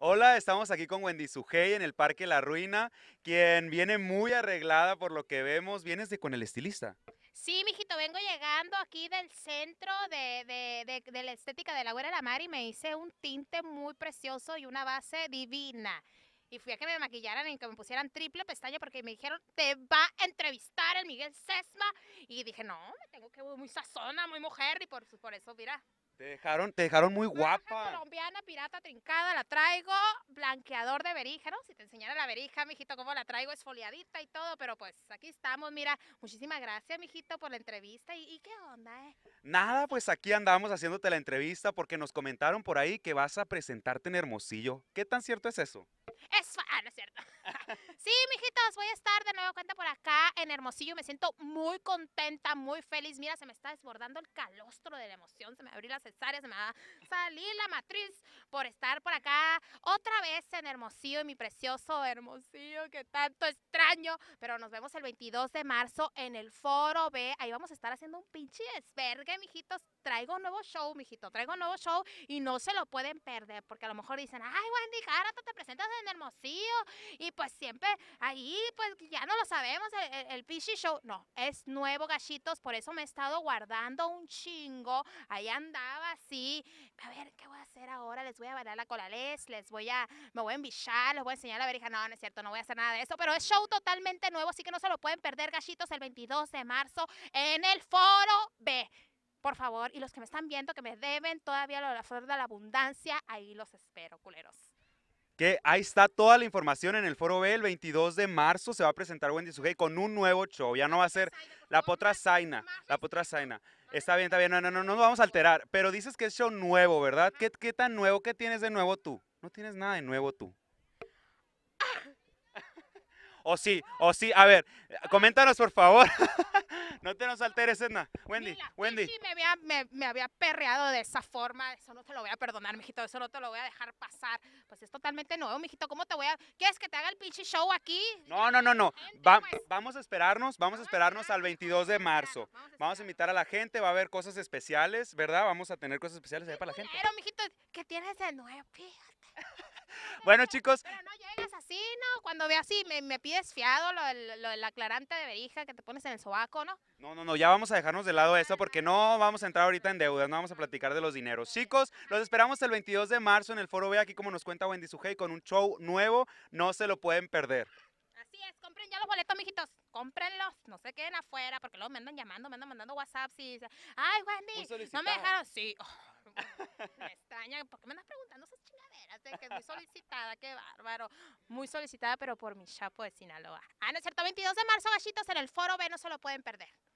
Hola, estamos aquí con Wendy Sugey en el Parque La Ruina, quien viene muy arreglada por lo que vemos. ¿Vienes de, con el estilista? Sí, mijito, vengo llegando aquí del centro de, de, de, la estética de la Güera de la Mar y me hice un tinte muy precioso y una base divina. Y fui a que me maquillaran y que me pusieran triple pestaña porque me dijeron, te va a entrevistar el Miguel Sesma. Y dije, no, me tengo que muy sazona, muy mujer y por, por eso, mira, te dejaron, te dejaron muy guapa. colombiana, pirata, trincada, la traigo. Blanqueador de verija, Si te enseñara la verija, mijito, cómo la traigo, esfoliadita y todo, pero pues aquí estamos. Mira, muchísimas gracias, mijito, por la entrevista. ¿Y, qué onda, eh? Nada, pues aquí andamos haciéndote la entrevista porque nos comentaron por ahí que vas a presentarte en Hermosillo. ¿Qué tan cierto es eso? Es, ah, no es cierto. sí, mijito voy a estar de nuevo cuenta por acá en Hermosillo. Me siento muy contenta, muy feliz. Mira, se me está desbordando el calostro de la emoción. Se me abrió la cesárea, se me va a salir la matriz por estar por acá otra vez en Hermosillo, en mi precioso Hermosillo que tanto extraño. Pero nos vemos el 22 de marzo en el Foro B. Ahí vamos a estar haciendo un pinche espergue, mijitos. Traigo un nuevo show, mijito. Traigo un nuevo show y no se lo pueden perder porque a lo mejor dicen, ay, Wendy tú te presentas en Hermosillo. Y pues siempre ahí, pues ya no lo sabemos, el, pinche show. No, es nuevo, gallitos. Por eso me he estado guardando un chingo. Ahí andaba así. A ver, ¿qué voy a hacer ahora? les voy a bailar la colales, les voy a, me voy a envillar, les voy a enseñar la verija. No, no es cierto, no voy a hacer nada de eso, pero es show totalmente nuevo, así que no se lo pueden perder, gallitos, el 22 de marzo en el Foro B. Por favor, y los que me están viendo, que me deben todavía lo la flor de la abundancia, ahí los espero, culeros que ahí está toda la información en el Foro B. El 22 de marzo se va a presentar Wendy Sugey con un nuevo show. Ya no va a ser la potra Zaina. La potra Zaina. Está bien, está bien. No, no, no, no nos vamos a alterar. Pero dices que es show nuevo, ¿verdad? ¿Qué, ¿Qué tan nuevo? ¿Qué tienes de nuevo tú? No tienes nada de nuevo tú. O sí, o sí. A ver, coméntanos por favor. No te nos alteres, Edna. Wendy, Wendy. Sí, me había, perreado de esa forma. Eso no te lo voy a perdonar, mijito. Eso no te lo voy a dejar pasar. Pues es totalmente nuevo, mijito. ¿Cómo te voy a...? ¿Quieres que te haga el pinche show aquí? No, no, no, no. Pues. Vamos a esperarnos. Vamos a esperarnos al 22 de marzo. Vamos a, invitar a la gente. Va a haber cosas especiales, ¿verdad? Vamos a tener cosas especiales ahí para la gente. Pero, mijito, ¿qué tienes de nuevo? Fíjate. bueno, chicos así, ¿no? Cuando ve así, me, pides fiado lo, lo aclarante de verija que te pones en el sobaco, ¿no? No, no, no, ya vamos a dejarnos de lado eso porque no vamos a entrar ahorita en deudas, no vamos a platicar de los dineros. Chicos, los esperamos el 22 de marzo en el Foro Ve aquí como nos cuenta Wendy Sujei, con un show nuevo, no se lo pueden perder. Así es, compren ya los boletos, mijitos. Cómprenlos, no se queden afuera porque luego me andan llamando, me andan mandando WhatsApp. Sí, ay, Wendy, no me dejaron. Sí, oh. me extraña, ¿por qué me andas preguntando esas chingaderas? De que muy solicitada, qué bárbaro. Muy solicitada, pero por mi chapo de Sinaloa. Ah, no es cierto, 22 de marzo, gallitos, en el Foro B, no se lo pueden perder.